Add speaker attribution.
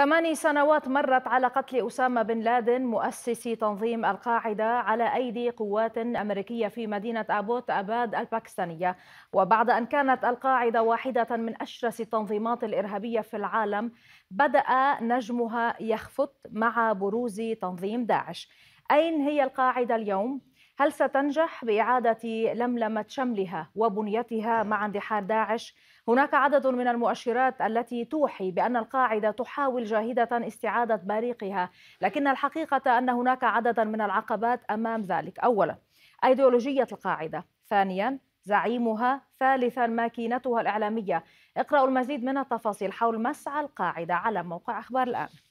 Speaker 1: ثماني سنوات مرت على قتل أسامة بن لادن مؤسس تنظيم القاعدة على أيدي قوات أمريكية في مدينة أبوت أباد الباكستانية وبعد أن كانت القاعدة واحدة من أشرس التنظيمات الإرهابية في العالم بدأ نجمها يخفت مع بروز تنظيم داعش أين هي القاعدة اليوم؟ هل ستنجح بإعادة لملمة شملها وبنيتها مع اندحار داعش؟ هناك عدد من المؤشرات التي توحي بأن القاعدة تحاول جاهدة استعادة بريقها، لكن الحقيقة أن هناك عددا من العقبات أمام ذلك، أولا أيديولوجية القاعدة، ثانيا زعيمها ثالثا ماكينتها الإعلامية اقرأوا المزيد من التفاصيل حول مسعى القاعدة على موقع أخبار الآن